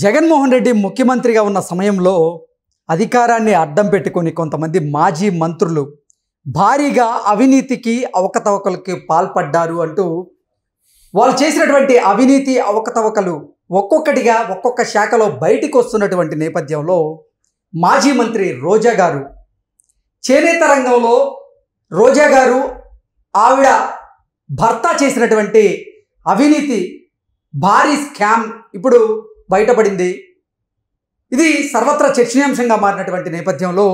జగన్మోహన్ రెడ్డి ముఖ్యమంత్రిగా ఉన్న సమయంలో అధికారాన్ని అడ్డం పెట్టుకుని కొంతమంది మాజీ మంత్రులు భారీగా అవినీతికి అవకతవకలకి పాల్పడ్డారు అంటూ వాళ్ళు చేసినటువంటి అవినీతి అవకతవకలు ఒక్కొక్కటిగా ఒక్కొక్క శాఖలో బయటికి వస్తున్నటువంటి నేపథ్యంలో మాజీ మంత్రి రోజా గారు చేనేత రంగంలో రోజా గారు ఆవిడ భర్త చేసినటువంటి అవినీతి భారీ స్కామ్ ఇప్పుడు బయటపడింది ఇది సర్వత్రా చర్చనీయాంశంగా మారినటువంటి నేపథ్యంలో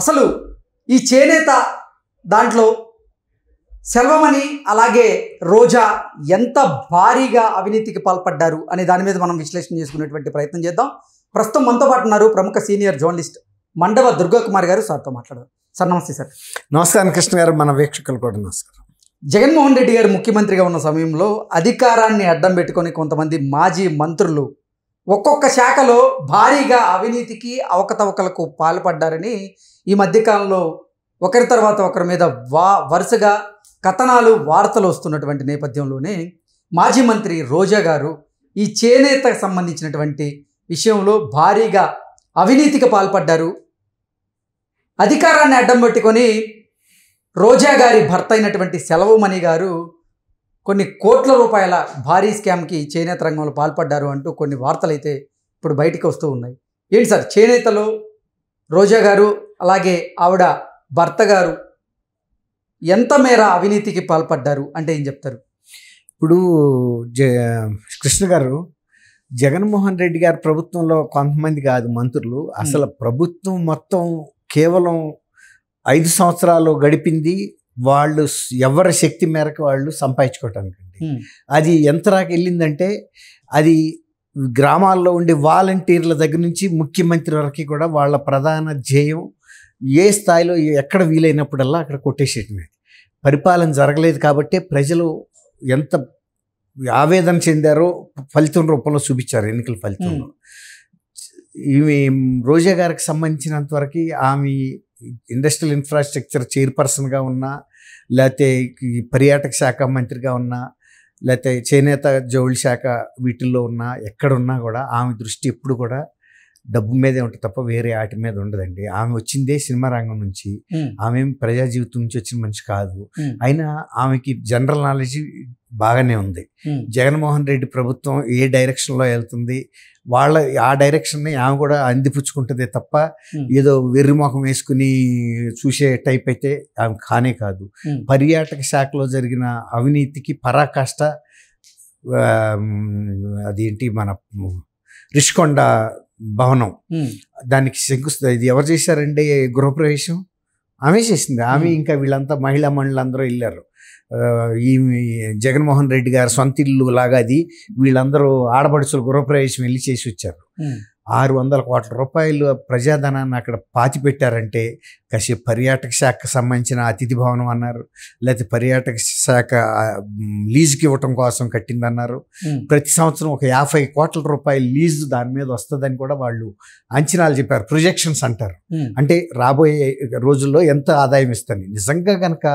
అసలు ఈ చేనేత దాంట్లో సెల్వమణి అలాగే రోజా ఎంత భారీగా అవినీతికి పాల్పడ్డారు అనే దాని మీద మనం విశ్లేషణ చేసుకునేటువంటి ప్రయత్నం చేద్దాం ప్రస్తుతం మనతో పాటు ఉన్నారు ప్రముఖ సీనియర్ జర్నలిస్ట్ మండవ దుర్గాకుమార్ గారు సార్తో మాట్లాడారు సార్ నమస్తే సార్ నమస్కారం కృష్ణ గారు మన వీక్షకులు కూడా నమస్కారం జగన్మోహన్ రెడ్డి గారు ముఖ్యమంత్రిగా ఉన్న సమయంలో అధికారాన్ని అడ్డం పెట్టుకొని కొంతమంది మాజీ మంత్రులు ఒక్కొక్క శాఖలో భారీగా అవినీతికి అవకతవకలకు పాల్పడ్డారని ఈ మధ్యకాలంలో ఒకరి తర్వాత ఒకరి మీద వా వరుసగా కథనాలు వార్తలు వస్తున్నటువంటి నేపథ్యంలోనే మాజీ మంత్రి రోజా గారు ఈ చేనేతకు సంబంధించినటువంటి విషయంలో భారీగా అవినీతికి పాల్పడ్డారు అధికారాన్ని అడ్డం పెట్టుకొని రోజా గారి భర్త అయినటువంటి సెలవుమణి గారు కొన్ని కోట్ల రూపాయల భారీ స్కామ్కి చేనేత రంగంలో పాల్పడ్డారు అంటూ కొన్ని వార్తలు అయితే ఇప్పుడు బయటికి వస్తూ ఉన్నాయి ఏంటి సార్ చేనేతలు రోజా గారు అలాగే ఆవిడ భర్త గారు ఎంత మేర అవినీతికి పాల్పడ్డారు అంటే ఏం చెప్తారు ఇప్పుడు జ కృష్ణ గారు జగన్మోహన్ రెడ్డి గారు ప్రభుత్వంలో కొంతమంది కాదు మంత్రులు అసలు ప్రభుత్వం మొత్తం కేవలం ఐదు సంవత్సరాలు గడిపింది వాళ్ళు ఎవరి శక్తి మేరకు వాళ్ళు సంపాదించుకోవటానికి అది ఎంతరాకు వెళ్ళిందంటే అది గ్రామాల్లో ఉండే వాలంటీర్ల దగ్గర నుంచి ముఖ్యమంత్రి వరకు కూడా వాళ్ళ ప్రధాన ధ్యేయం ఏ స్థాయిలో ఎక్కడ వీలైనప్పుడల్లా అక్కడ కొట్టేసేటమే పరిపాలన జరగలేదు కాబట్టి ప్రజలు ఎంత ఆవేదన చెందారో ఫలితం రూపంలో చూపించారు ఎన్నికల ఫలితంలో ఈమె రోజా గారికి సంబంధించినంతవరకు ఆమె ఇండస్ట్రియల్ ఇన్ఫ్రాస్ట్రక్చర్ చైర్పర్సన్గా ఉన్నా లేకపోతే పర్యాటక శాఖ మంత్రిగా ఉన్నా లేకపోతే చేనేత జౌళి శాఖ వీటిల్లో ఉన్నా ఎక్కడున్నా కూడా ఆమె దృష్టి ఎప్పుడు కూడా డబ్బు మీదే ఉంటుంది తప్ప వేరే ఆటి మీద ఉండదండి ఆమె వచ్చిందే సినిమా రంగం నుంచి ఆమె ప్రజా జీవితం నుంచి వచ్చిన మనిషి కాదు అయినా ఆమెకి జనరల్ నాలెడ్జ్ బాగానే ఉంది జగన్మోహన్ రెడ్డి ప్రభుత్వం ఏ డైరెక్షన్లో వెళ్తుంది వాళ్ళ ఆ డైరెక్షన్ని ఆమె కూడా అందిపుచ్చుకుంటుంది తప్ప ఏదో వెర్రిమోహం వేసుకుని చూసే టైప్ అయితే ఆమె కానే కాదు పర్యాటక శాఖలో జరిగిన అవినీతికి పరాకాష్ట అదేంటి మన రిషికొండ భవనం దానికి శంకుస్తుంది ఇది ఎవరు చేశారండి గృహప్రవేశం ఆమె చేసింది ఆమె ఇంకా వీళ్ళంతా మహిళా అందరూ వెళ్ళారు ఈ జగన్మోహన్ రెడ్డి గారి సొంత ఇల్లు లాగా అది వీళ్ళందరూ ఆడపడుచులు గృహప్రవేశం వెళ్ళి చేసి వచ్చారు ఆరు వందల కోట్ల రూపాయలు ప్రజాధనాన్ని అక్కడ పాతిపెట్టారంటే కాసే పర్యాటక శాఖకు సంబంధించిన అతిథి భవనం అన్నారు లేకపోతే పర్యాటక శాఖ లీజుకి ఇవ్వటం కోసం కట్టిందన్నారు ప్రతి సంవత్సరం ఒక యాభై కోట్ల రూపాయలు లీజు దాని మీద వస్తుందని కూడా వాళ్ళు అంచనాలు చెప్పారు ప్రొజెక్షన్స్ అంటారు అంటే రాబోయే రోజుల్లో ఎంత ఆదాయం ఇస్తుంది నిజంగా కనుక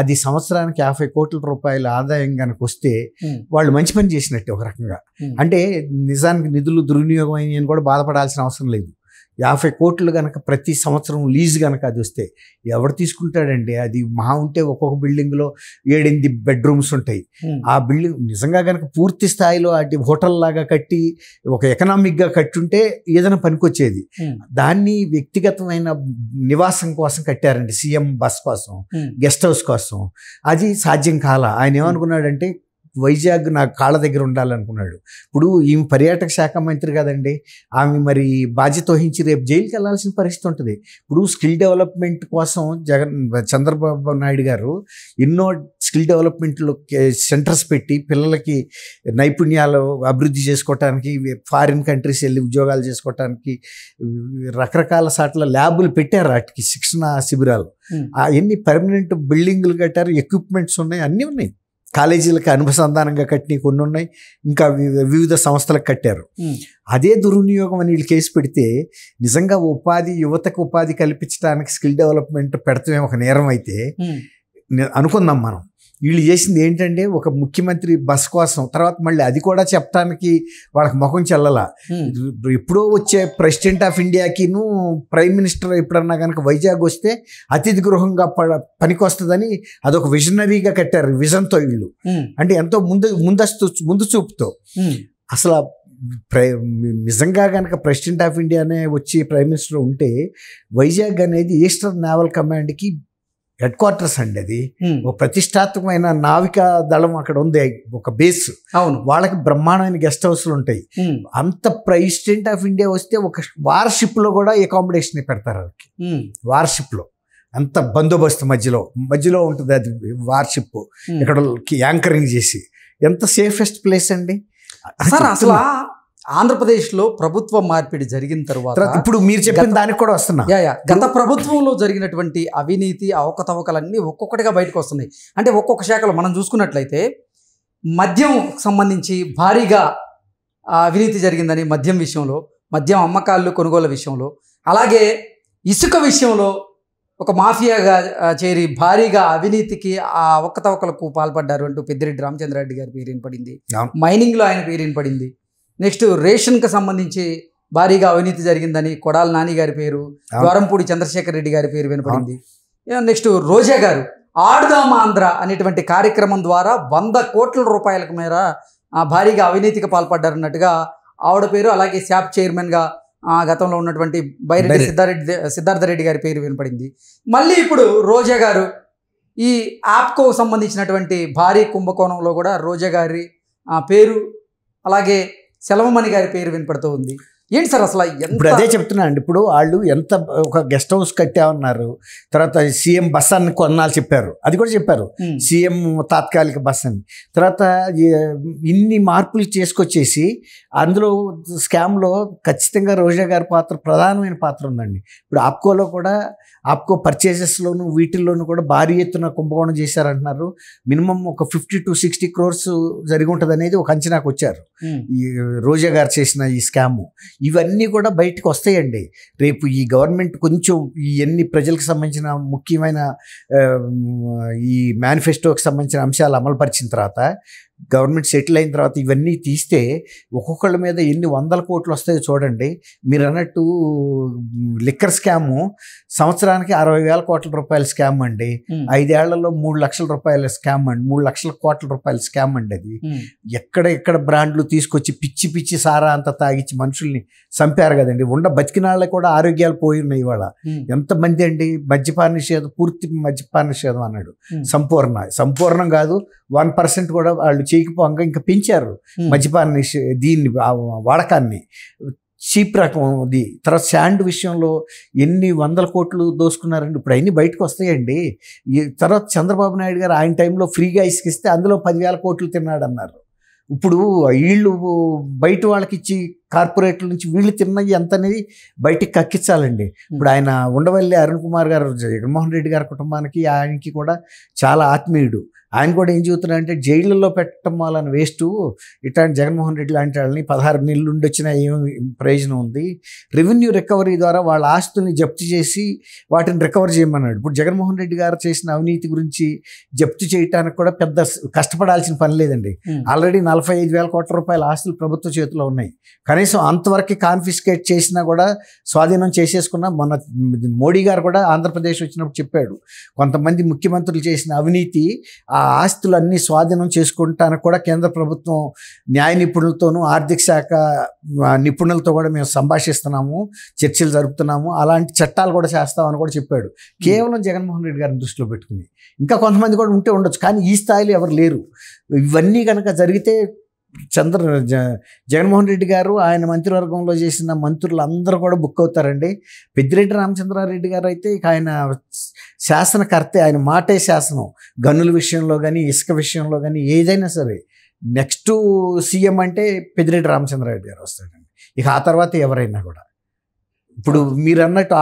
అది సంవత్సరానికి యాభై కోట్ల రూపాయల ఆదాయం కనుక వస్తే వాళ్ళు మంచి పని చేసినట్టు ఒక రకంగా అంటే నిజానికి నిధులు దుర్వినియోగం అని కూడా బాధపడాల్సిన అవసరం లేదు యాభై కోట్లు కనుక ప్రతి సంవత్సరం లీజ్ కనుక అది వస్తే ఎవరు తీసుకుంటాడండి అది మహా ఉంటే ఒక్కొక్క బిల్డింగ్లో ఏడెనిమిది బెడ్రూమ్స్ ఉంటాయి ఆ బిల్డింగ్ నిజంగా కనుక పూర్తి స్థాయిలో అటు హోటల్ లాగా కట్టి ఒక ఎకనామిక్గా కట్టుంటే ఏదైనా పనికొచ్చేది దాన్ని వ్యక్తిగతమైన నివాసం కోసం కట్టారండి సీఎం బస్ కోసం గెస్ట్ హౌస్ కోసం అది సాధ్యం కాల ఆయన ఏమనుకున్నాడంటే వైజాగ్ నా కాళ్ళ దగ్గర ఉండాలనుకున్నాడు ఇప్పుడు ఈమె పర్యాటక శాఖ మంత్రి కదండి ఆమె మరి బాధ్యత వహించి రేపు జైలుకి వెళ్ళాల్సిన పరిస్థితి ఉంటుంది ఇప్పుడు స్కిల్ డెవలప్మెంట్ కోసం జగన్ చంద్రబాబు నాయుడు గారు ఎన్నో స్కిల్ డెవలప్మెంట్లో సెంటర్స్ పెట్టి పిల్లలకి నైపుణ్యాలు అభివృద్ధి చేసుకోవటానికి ఫారిన్ కంట్రీస్ వెళ్ళి ఉద్యోగాలు చేసుకోవటానికి రకరకాల సాట్ల ల్యాబులు పెట్టారు వాటికి శిక్షణ శిబిరాలు అవన్నీ పర్మనెంట్ బిల్డింగ్లు కట్టారు ఎక్విప్మెంట్స్ ఉన్నాయి అన్నీ ఉన్నాయి కాలేజీలకు అనుసంధానంగా కట్టినవి కొన్ని ఉన్నాయి ఇంకా వివిధ సంస్థలకు కట్టారు అదే దుర్వినియోగం అని వీళ్ళు కేసు పెడితే నిజంగా ఉపాధి యువతకు ఉపాధి కల్పించడానికి స్కిల్ డెవలప్మెంట్ పెడతామే ఒక నేరం అయితే అనుకుందాం మనం వీళ్ళు చేసింది ఏంటంటే ఒక ముఖ్యమంత్రి బస్ కోసం తర్వాత మళ్ళీ అది కూడా చెప్పడానికి వాళ్ళకి ముఖం చెల్లల ఎప్పుడో వచ్చే ప్రెసిడెంట్ ఆఫ్ ఇండియాకిను ప్రైమ్ మినిస్టర్ ఎప్పుడన్నా కనుక వైజాగ్ వస్తే అతిథి గృహంగా పనికొస్తుందని అదొక విజనరీగా కట్టారు విజన్తో వీళ్ళు అంటే ఎంతో ముందు ముందస్తు ముందు చూపుతో అసలు ప్రై నిజంగా కనుక ప్రెసిడెంట్ ఆఫ్ ఇండియానే వచ్చి ప్రైమ్ మినిస్టర్ ఉంటే వైజాగ్ అనేది ఈస్టర్న్ నావల్ కమాండ్కి హెడ్ క్వార్టర్స్ అండి అది ఒక ప్రతిష్టాత్మకమైన నావికా దళం అక్కడ ఉంది ఒక బేస్ అవును వాళ్ళకి బ్రహ్మాండమైన గెస్ట్ హౌస్లు ఉంటాయి అంత ప్రెసిడెంట్ ఆఫ్ ఇండియా వస్తే ఒక వార్షిప్లో కూడా అకామిడేషన్ పెడతారు వాళ్ళకి వార్షిప్లో అంత బందోబస్తు మధ్యలో మధ్యలో ఉంటుంది అది వార్షిప్ ఇక్కడ యాంకరింగ్ చేసి ఎంత సేఫెస్ట్ ప్లేస్ అండి సార్ అసలు ఆంధ్రప్రదేశ్లో ప్రభుత్వ మార్పిడి జరిగిన తర్వాత ఇప్పుడు మీరు చెప్పిన దానికి కూడా వస్తున్నా యా గత ప్రభుత్వంలో జరిగినటువంటి అవినీతి అవకతవకలన్నీ ఒక్కొక్కటిగా బయటకు వస్తున్నాయి అంటే ఒక్కొక్క శాఖలో మనం చూసుకున్నట్లయితే మద్యం సంబంధించి భారీగా అవినీతి జరిగిందని మద్యం విషయంలో మద్యం అమ్మకాలు కొనుగోలు విషయంలో అలాగే ఇసుక విషయంలో ఒక మాఫియాగా చేరి భారీగా అవినీతికి ఆ ఒక్కతవకలకు పాల్పడ్డారు అంటూ పెద్దిరెడ్డి రామచంద్రారెడ్డి గారి పేరు వినపడింది మైనింగ్లో ఆయన పేరు వినపడింది నెక్స్ట్ రేషన్కి సంబంధించి భారీగా అవినీతి జరిగిందని కొడాల నాని గారి పేరు ద్వారంపూడి చంద్రశేఖర్ రెడ్డి గారి పేరు వినపడింది నెక్స్ట్ రోజా గారు ఆడుదాం ఆంధ్ర అనేటువంటి కార్యక్రమం ద్వారా వంద కోట్ల రూపాయలకు మేర భారీగా అవినీతికి పాల్పడ్డారన్నట్టుగా ఆవిడ పేరు అలాగే శాప్ చైర్మన్గా గతంలో ఉన్నటువంటి బైరెడ్డి సిద్ధారెడ్డి సిద్ధార్థరెడ్డి గారి పేరు వినపడింది మళ్ళీ ఇప్పుడు రోజా గారు ఈ యాప్కో సంబంధించినటువంటి భారీ కుంభకోణంలో కూడా రోజా గారి పేరు అలాగే సెలవమణి గారి పేరు వినపడుతూ ఉంది ఏంటి సార్ అసలు ఇప్పుడు అదే చెప్తున్నాను అండి ఇప్పుడు వాళ్ళు ఎంత ఒక గెస్ట్ హౌస్ కట్టామన్నారు తర్వాత సీఎం బస్ అని కొన్నాళ్ళు చెప్పారు అది కూడా చెప్పారు సీఎం తాత్కాలిక బస్ అని తర్వాత ఇన్ని మార్పులు చేసుకొచ్చేసి అందులో స్కామ్లో ఖచ్చితంగా రోజా గారి పాత్ర ప్రధానమైన పాత్ర ఉందండి ఇప్పుడు ఆప్కోలో కూడా ఆప్కో పర్చేజెస్లోను వీటిల్లోనూ కూడా భారీ ఎత్తున కుంభకోణం చేశారంటున్నారు మినిమం ఒక ఫిఫ్టీ టు సిక్స్టీ క్రోర్స్ జరిగి ఉంటుంది అనేది ఒక అంచనాకు వచ్చారు ఈ రోజా గారు చేసిన ఈ స్కాము ఇవన్నీ కూడా బయటకు వస్తాయండి రేపు ఈ గవర్నమెంట్ కొంచెం ఇవన్నీ ప్రజలకు సంబంధించిన ముఖ్యమైన ఈ మేనిఫెస్టోకి సంబంధించిన అంశాలు అమలుపరిచిన తర్వాత గవర్నమెంట్ సెటిల్ అయిన తర్వాత ఇవన్నీ తీస్తే ఒక్కొక్కళ్ళ మీద ఎన్ని వందల కోట్లు వస్తాయో చూడండి మీరు అన్నట్టు లిక్కర్ స్కాము సంవత్సరానికి అరవై వేల కోట్ల రూపాయల స్కామ్ అండి ఐదేళ్లలో మూడు లక్షల రూపాయల స్కామ్ అండి మూడు లక్షల కోట్ల రూపాయల స్కామ్ అండి అది ఎక్కడ ఎక్కడ బ్రాండ్లు తీసుకొచ్చి పిచ్చి పిచ్చి సారా అంత తాగిచ్చి మనుషుల్ని చంపారు కదండి ఉండ బతికినాళ్ళ కూడా ఆరోగ్యాలు పోయి ఉన్నాయి ఇవాళ ఎంతమంది అండి మద్యపాన నిషేధం పూర్తి మద్యపాన నిషేధం అన్నాడు సంపూర్ణ సంపూర్ణం కాదు వన్ పర్సెంట్ కూడా వాళ్ళు చీకిపోక ఇంకా పెంచారు మద్యపాన్ని దీన్ని వాడకాన్ని చీప్ రకం ఉంది తర్వాత శాండ్ విషయంలో ఎన్ని వందల కోట్లు దోసుకున్నారండి ఇప్పుడు అన్నీ బయటకు వస్తాయండి తర్వాత చంద్రబాబు నాయుడు గారు ఆయన టైంలో ఫ్రీగా ఇసుకిస్తే అందులో పదివేల కోట్లు తిన్నాడన్నారు ఇప్పుడు వీళ్ళు బయట వాళ్ళకి ఇచ్చి కార్పొరేట్ల నుంచి వీళ్ళు తిన్నవి ఎంత అనేది బయటికి కక్కించాలండి ఇప్పుడు ఆయన ఉండవల్లి అరుణ్ కుమార్ గారు జగన్మోహన్ రెడ్డి గారి కుటుంబానికి ఆయనకి కూడా చాలా ఆత్మీయుడు ఆయన కూడా ఏం చెబుతున్నాడు అంటే జైళ్ళల్లో పెట్టడం వలన వేస్ట్ ఇట్లాంటి జగన్మోహన్ రెడ్డి లాంటి వాళ్ళని పదహారు నెలలు ఉండొచ్చినా ఏమి ప్రయోజనం ఉంది రెవెన్యూ రికవరీ ద్వారా వాళ్ళ ఆస్తుల్ని జప్తు చేసి వాటిని రికవర్ చేయమన్నాడు ఇప్పుడు జగన్మోహన్ రెడ్డి గారు చేసిన అవినీతి గురించి జప్తు చేయడానికి కూడా పెద్ద కష్టపడాల్సిన పని లేదండి ఆల్రెడీ నలభై ఐదు వేల కోట్ల రూపాయల ఆస్తులు ప్రభుత్వ చేతిలో ఉన్నాయి కానీ కనీసం అంతవరకు కాన్ఫిస్కేట్ చేసినా కూడా స్వాధీనం చేసేసుకున్న మన మోడీ గారు కూడా ఆంధ్రప్రదేశ్ వచ్చినప్పుడు చెప్పాడు కొంతమంది ముఖ్యమంత్రులు చేసిన అవినీతి ఆ ఆస్తులన్నీ స్వాధీనం చేసుకుంటానికి కూడా కేంద్ర ప్రభుత్వం న్యాయ నిపుణులతోనూ ఆర్థిక శాఖ నిపుణులతో కూడా మేము సంభాషిస్తున్నాము చర్చలు జరుపుతున్నాము అలాంటి చట్టాలు కూడా చేస్తామని కూడా చెప్పాడు కేవలం జగన్మోహన్ రెడ్డి గారిని దృష్టిలో పెట్టుకుని ఇంకా కొంతమంది కూడా ఉంటే ఉండొచ్చు కానీ ఈ స్థాయిలో ఎవరు లేరు ఇవన్నీ కనుక జరిగితే చంద్ర జగన్మోహన్ రెడ్డి గారు ఆయన మంత్రివర్గంలో చేసిన మంత్రులు అందరూ కూడా బుక్ అవుతారండి పెద్దిరెడ్డి రామచంద్రారెడ్డి గారు అయితే ఇక ఆయన శాసనకర్తే ఆయన మాటే శాసనం గనుల విషయంలో కానీ ఇసుక విషయంలో కానీ ఏదైనా సరే నెక్స్ట్ సీఎం అంటే పెద్దిరెడ్డి రామచంద్రారెడ్డి గారు వస్తాడండి ఇక ఆ తర్వాత ఎవరైనా కూడా ఇప్పుడు మీరు అన్నట్టు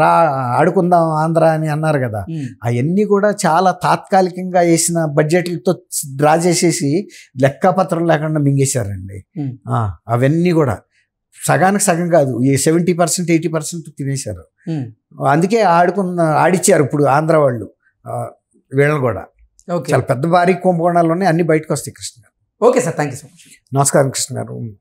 రా ఆడుకుందాం ఆంధ్ర అని అన్నారు కదా అవన్నీ కూడా చాలా తాత్కాలికంగా వేసిన బడ్జెట్లతో డ్రా చేసేసి లెక్కపత్రం లేకుండా మింగేశారండి అవన్నీ కూడా సగానికి సగం కాదు ఈ సెవెంటీ పర్సెంట్ ఎయిటీ పర్సెంట్ తినేశారు అందుకే ఆడుకున్న ఆడిచ్చారు ఇప్పుడు ఆంధ్ర వాళ్ళు వీళ్ళని కూడా చాలా పెద్ద భారీ కుంభకోణాల్లోనే అన్ని బయటకు వస్తాయి Krishna garu okay sir thank you so much నమస్కారం కృష్ణ గారు